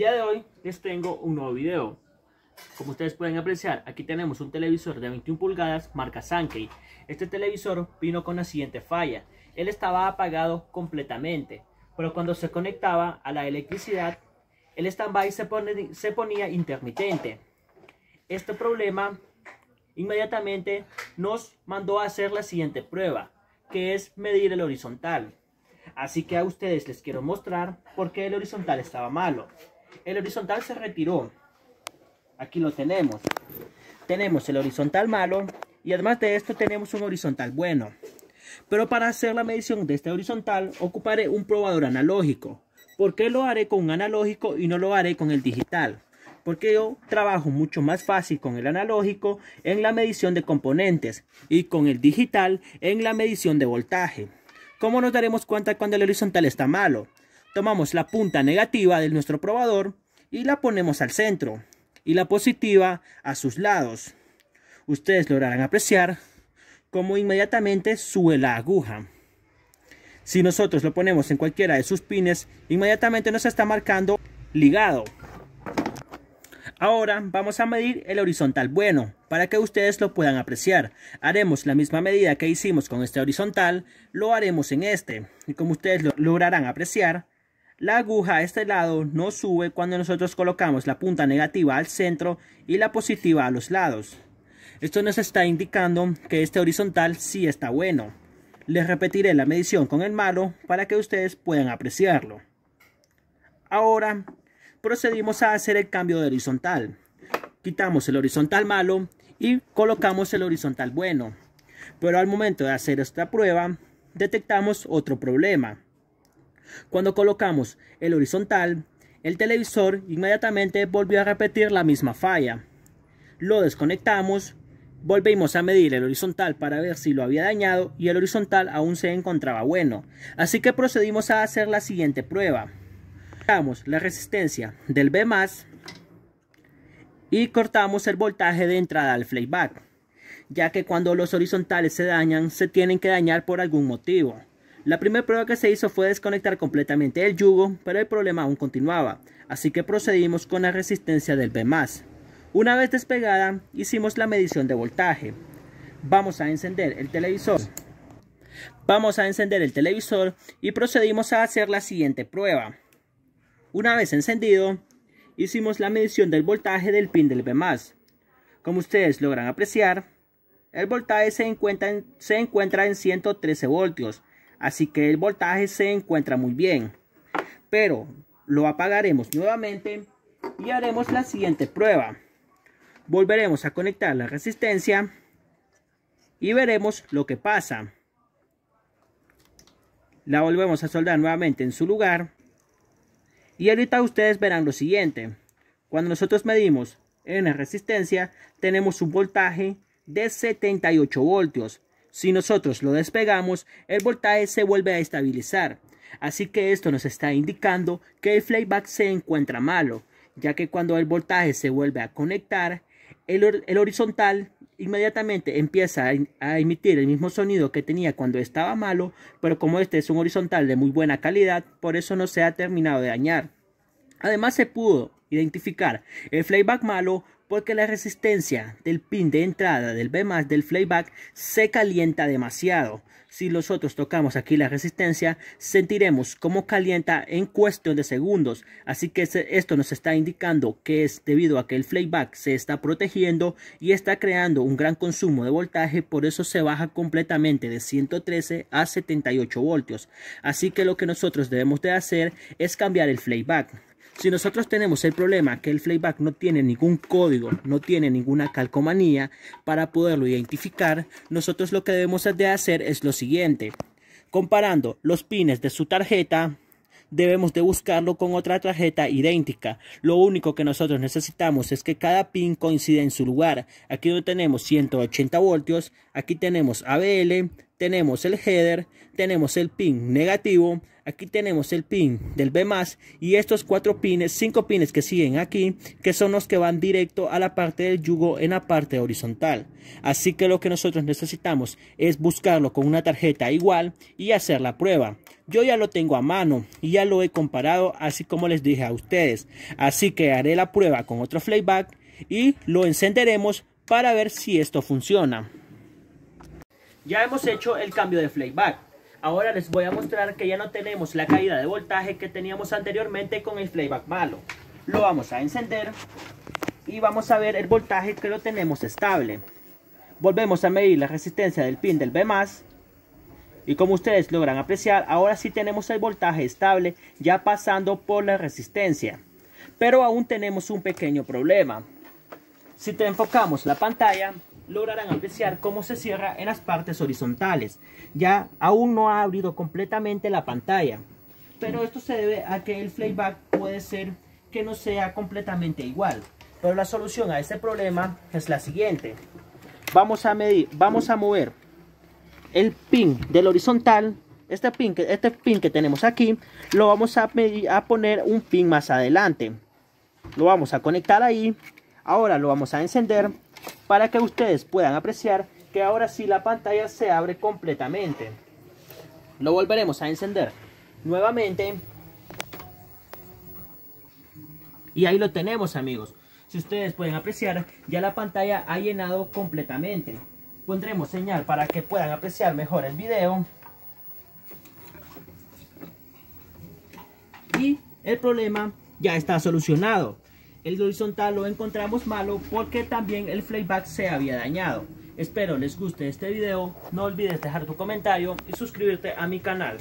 día de hoy les tengo un nuevo video. Como ustedes pueden apreciar, aquí tenemos un televisor de 21 pulgadas marca Sankey. Este televisor vino con la siguiente falla. Él estaba apagado completamente, pero cuando se conectaba a la electricidad, el standby se, se ponía intermitente. Este problema inmediatamente nos mandó a hacer la siguiente prueba, que es medir el horizontal. Así que a ustedes les quiero mostrar por qué el horizontal estaba malo. El horizontal se retiró. Aquí lo tenemos. Tenemos el horizontal malo y además de esto tenemos un horizontal bueno. Pero para hacer la medición de este horizontal ocuparé un probador analógico. ¿Por qué lo haré con un analógico y no lo haré con el digital? Porque yo trabajo mucho más fácil con el analógico en la medición de componentes y con el digital en la medición de voltaje. ¿Cómo nos daremos cuenta cuando el horizontal está malo? tomamos la punta negativa de nuestro probador y la ponemos al centro y la positiva a sus lados. Ustedes lograrán apreciar cómo inmediatamente sube la aguja. Si nosotros lo ponemos en cualquiera de sus pines, inmediatamente nos está marcando ligado. Ahora vamos a medir el horizontal bueno para que ustedes lo puedan apreciar. Haremos la misma medida que hicimos con este horizontal, lo haremos en este. Y como ustedes lo lograrán apreciar, la aguja a este lado no sube cuando nosotros colocamos la punta negativa al centro y la positiva a los lados. Esto nos está indicando que este horizontal sí está bueno. Les repetiré la medición con el malo para que ustedes puedan apreciarlo. Ahora procedimos a hacer el cambio de horizontal. Quitamos el horizontal malo y colocamos el horizontal bueno. Pero al momento de hacer esta prueba detectamos otro problema cuando colocamos el horizontal, el televisor inmediatamente volvió a repetir la misma falla. Lo desconectamos, volvimos a medir el horizontal para ver si lo había dañado y el horizontal aún se encontraba bueno. Así que procedimos a hacer la siguiente prueba. Cortamos la resistencia del B+, y cortamos el voltaje de entrada al playback, ya que cuando los horizontales se dañan, se tienen que dañar por algún motivo. La primera prueba que se hizo fue desconectar completamente el yugo, pero el problema aún continuaba, así que procedimos con la resistencia del B+. Una vez despegada, hicimos la medición de voltaje. Vamos a encender el televisor. Vamos a encender el televisor y procedimos a hacer la siguiente prueba. Una vez encendido, hicimos la medición del voltaje del pin del B+. Como ustedes logran apreciar, el voltaje se encuentra se encuentra en 113 voltios, Así que el voltaje se encuentra muy bien. Pero lo apagaremos nuevamente y haremos la siguiente prueba. Volveremos a conectar la resistencia y veremos lo que pasa. La volvemos a soldar nuevamente en su lugar. Y ahorita ustedes verán lo siguiente. Cuando nosotros medimos en la resistencia tenemos un voltaje de 78 voltios. Si nosotros lo despegamos, el voltaje se vuelve a estabilizar. Así que esto nos está indicando que el playback se encuentra malo, ya que cuando el voltaje se vuelve a conectar, el, horizontal inmediatamente empieza a, emitir el mismo sonido que tenía cuando estaba malo, pero como este es un horizontal de muy buena calidad, por eso no se ha terminado de dañar. Además se pudo identificar el playback malo porque la resistencia del pin de entrada del B más del playback se calienta demasiado. Si nosotros tocamos aquí la resistencia, sentiremos cómo calienta en cuestión de segundos. Así que esto nos está indicando que es debido a que el playback se está protegiendo y está creando un gran consumo de voltaje, por eso se baja completamente de 113 a 78 voltios. Así que lo que nosotros debemos de hacer es cambiar el playback si nosotros tenemos el problema que el playback no tiene ningún código, no tiene ninguna calcomanía para poderlo identificar, nosotros lo que debemos de hacer es lo siguiente. Comparando los pines de su tarjeta, debemos de buscarlo con otra tarjeta idéntica. Lo único que nosotros necesitamos es que cada pin coincida en su lugar. Aquí tenemos 180 voltios, aquí tenemos ABL, tenemos el header, tenemos el pin negativo, aquí tenemos el pin del B y estos cuatro pines, cinco pines que siguen aquí, que son los que van directo a la parte del yugo en la parte horizontal. Así que lo que nosotros necesitamos es buscarlo con una tarjeta igual y hacer la prueba. Yo ya lo tengo a mano y ya lo he comparado así como les dije a ustedes. Así que haré la prueba con otro playback y lo encenderemos para ver si esto funciona. Ya hemos hecho el cambio de playback. Ahora les voy a mostrar que ya no tenemos la caída de voltaje que teníamos anteriormente con el playback malo. Lo vamos a encender y vamos a ver el voltaje que lo tenemos estable. Volvemos a medir la resistencia del pin del B+. Y como ustedes logran apreciar, ahora sí tenemos el voltaje estable ya pasando por la resistencia. Pero aún tenemos un pequeño problema. Si te enfocamos la pantalla, lograrán apreciar cómo se cierra en las partes horizontales. Ya aún no ha abrido completamente la pantalla, pero esto se debe a que el playback puede ser que no sea completamente igual. Pero la solución a este problema es la siguiente. Vamos a medir, vamos a mover el pin del horizontal. Este pin, que, este pin que tenemos aquí lo vamos a poner un pin más adelante. Lo vamos a conectar ahí. Ahora lo vamos a encender para que ustedes puedan apreciar que ahora sí la pantalla se abre completamente. Lo volveremos a encender nuevamente. Y ahí lo tenemos amigos. Si ustedes pueden apreciar, ya la pantalla ha llenado completamente. Pondremos señal para que puedan apreciar mejor el video. Y el problema ya está solucionado. El horizontal lo encontramos malo porque también el playback se había dañado. Espero les guste este video, no olvides dejar tu comentario y suscribirte a mi canal.